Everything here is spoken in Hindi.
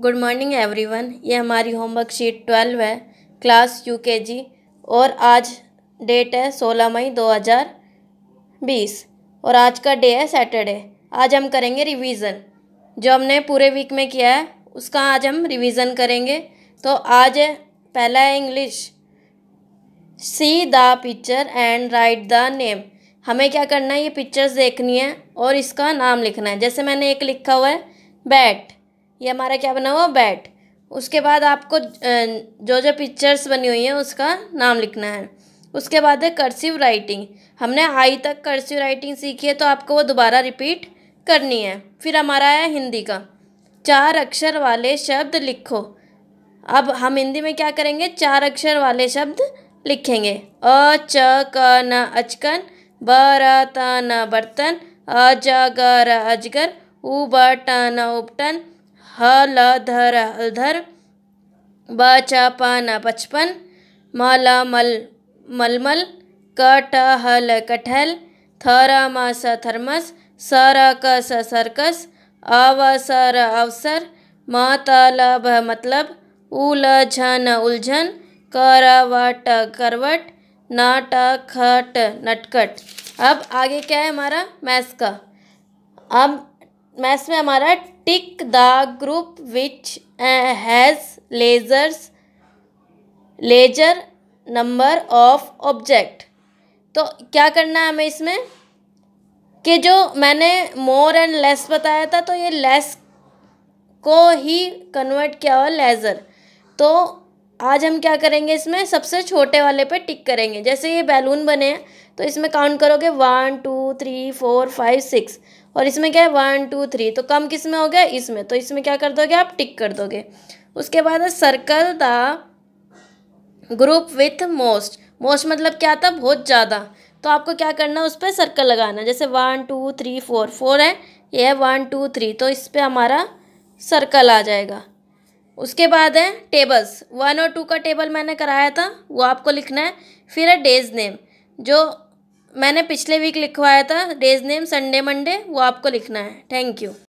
गुड मॉर्निंग एवरीवन ये हमारी होमवर्क शीट ट्वेल्व है क्लास यू के जी और आज डेट है सोलह मई दो हज़ार बीस और आज का डे है सैटरडे आज हम करेंगे रिवीजन जो हमने पूरे वीक में किया है उसका आज हम रिवीजन करेंगे तो आज पहला है English see the picture and write the name हमें क्या करना है ये पिक्चर्स देखनी है और इसका नाम लिखना है जैसे मैंने एक लिखा हुआ है बैट ये हमारा क्या बना हुआ बैट उसके बाद आपको जो जो पिक्चर्स बनी हुई हैं उसका नाम लिखना है उसके बाद है कर्सिव राइटिंग हमने आई तक कर्सिव राइटिंग सीखी है तो आपको वो दोबारा रिपीट करनी है फिर हमारा है हिंदी का चार अक्षर वाले शब्द लिखो अब हम हिंदी में क्या करेंगे चार अक्षर वाले शब्द लिखेंगे अ च क न अचकन ब र त न बर्तन अ ज ग र अजगर उ ब ट न उपटन ह ल धर धर ब च प न बचपन म ल मल मलमल क ट ह कटहल थ र म स थर्मस स र क स सर्कस अव सर स र अवसर म त ल भ मतलब उ ल झ न उलझन क र व ट करवट न ट नटकट अब आगे क्या है हमारा मैथ्स का अब मैथ्स में हमारा tick the group which has lessers lesser number of object तो क्या करना है हमें इसमें कि जो मैंने मोर एंड लेस बताया था तो ये लेस को ही कन्वर्ट किया हुआ लेज़र तो आज हम क्या करेंगे इसमें सबसे छोटे वाले पे टिक करेंगे जैसे ये बैलून बने हैं तो इसमें काउंट करोगे one two three four five six और इसमें क्या है वन टू थ्री तो कम किस में हो गया इसमें तो इसमें क्या कर दोगे आप टिक कर दोगे उसके बाद है circle the group with most most मतलब क्या था बहुत ज़्यादा तो आपको क्या करना है उस पर सर्कल लगाना जैसे one two three four four है ये है वन टू थ्री तो इस पर हमारा सर्कल आ जाएगा उसके बाद है टेबल्स वन और टू का टेबल मैंने कराया था वो आपको लिखना है फिर है डेज नेम जो मैंने पिछले वीक लिखवाया था डेज नेम संडे मंडे वो आपको लिखना है थैंक यू